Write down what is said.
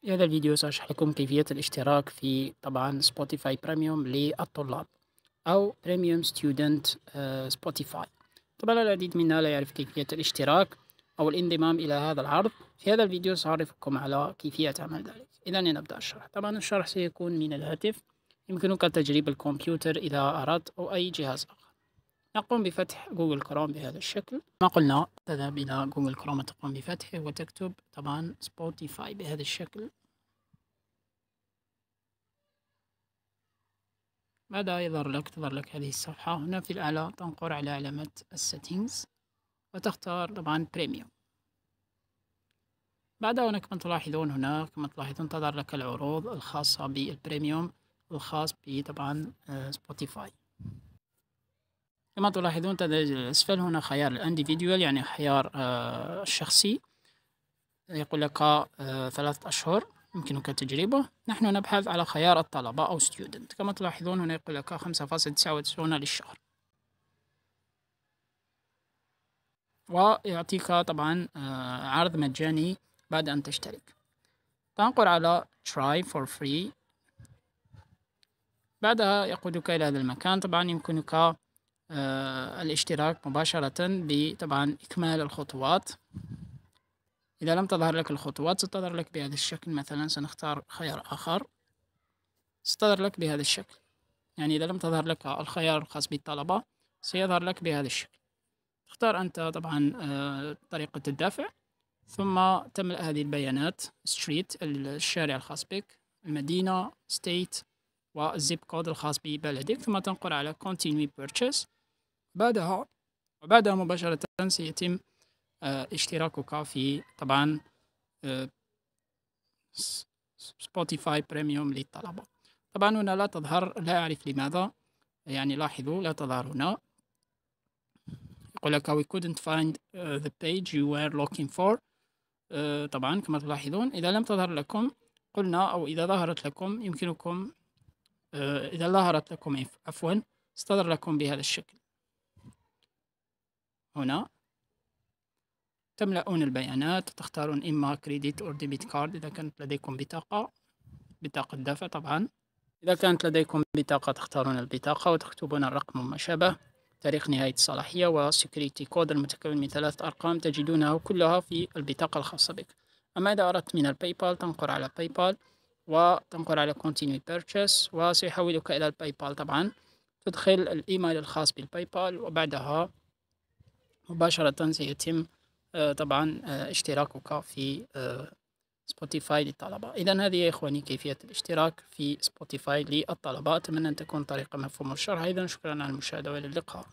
في هذا الفيديو سأشرح لكم كيفية الاشتراك في طبعا سبوتيفاي بريميوم للطلاب أو بريميوم ستودنت سبوتيفاي طبعا العديد منا لا يعرف كيفية الاشتراك أو الانضمام إلى هذا العرض في هذا الفيديو سأعرفكم على كيفية عمل ذلك إذا لنبدأ الشرح طبعا الشرح سيكون من الهاتف يمكنك تجريب الكمبيوتر إذا أردت أو أي جهاز آخر نقوم بفتح جوجل كروم بهذا الشكل ما قلنا تذهب إلى جوجل كروم تقوم بفتحه وتكتب طبعا سبوتيفاي بهذا الشكل ماذا يظهر لك؟ تظهر لك هذه الصفحة هنا في الأعلى تنقر على علامة السيتينجز وتختار طبعا بريميوم بعد هناك كما تلاحظون هنا كما تلاحظون تظهر لك العروض الخاصة بالبريميوم الخاص بطبعا سبوتيفاي آه، كما تلاحظون تدريج الأسفل هنا خيار الانديفيديوال يعني خيار الشخصي آه، يقول لك آه، ثلاثة أشهر يمكنك تجربة نحن نبحث على خيار الطلبة أو student كما تلاحظون هنا يقول لك خمسة فاصل تسعة وتسعون للشهر ويعطيك طبعا آه، عرض مجاني بعد أن تشترك تنقر على try for free بعدها يقودك إلى هذا المكان طبعا يمكنك آه، الاشتراك مباشرة لطبعا إكمال الخطوات إذا لم تظهر لك الخطوات ستظهر لك بهذا الشكل مثلا سنختار خيار آخر ستظهر لك بهذا الشكل يعني إذا لم تظهر لك الخيار الخاص بالطلبة سيظهر لك بهذا الشكل تختار أنت طبعا آه، طريقة الدفع ثم تملأ هذه البيانات ستريت الشارع الخاص بك المدينة ستيت والزيب كود الخاص ببلدك ثم تنقر على continue purchase بعدها وبعدها مباشرة سيتم آه، اشتراكك في طبعا آه، سبوتيفاي بريميوم للطلبة طبعا هنا لا تظهر لا أعرف لماذا يعني لاحظوا لا تظهر هنا يقول لك we couldn't find آه، the page you were looking for طبعا كما تلاحظون إذا لم تظهر لكم قلنا أو إذا ظهرت لكم يمكنكم إذا ظهرت لكم عفوا استظهر لكم بهذا الشكل هنا تملؤون البيانات تختارون إما كريديت أو ديبيت كارد إذا كانت لديكم بطاقة بطاقة دفع طبعا إذا كانت لديكم بطاقة تختارون البطاقة وتكتبون الرقم وما شابه تاريخ نهاية الصلاحية وسكريتي كود المتكون من ثلاث أرقام تجدونها كلها في البطاقة الخاصة بك أما إذا أردت من الباي بال تنقر على باي بال وتنقر على continue purchase وسيحولك إلى الباي بال طبعا تدخل الإيميل الخاص بالباي بال وبعدها مباشرة سيتم آه، طبعا آه، اشتراكك في آه، سبوتيفاي للطلبة إذا هذه يا إخواني كيفية الاشتراك في سبوتيفاي للطلبة أتمنى أن تكون طريقة مفهومة الشرح إذا شكرا على المشاهدة وإلى اللقاء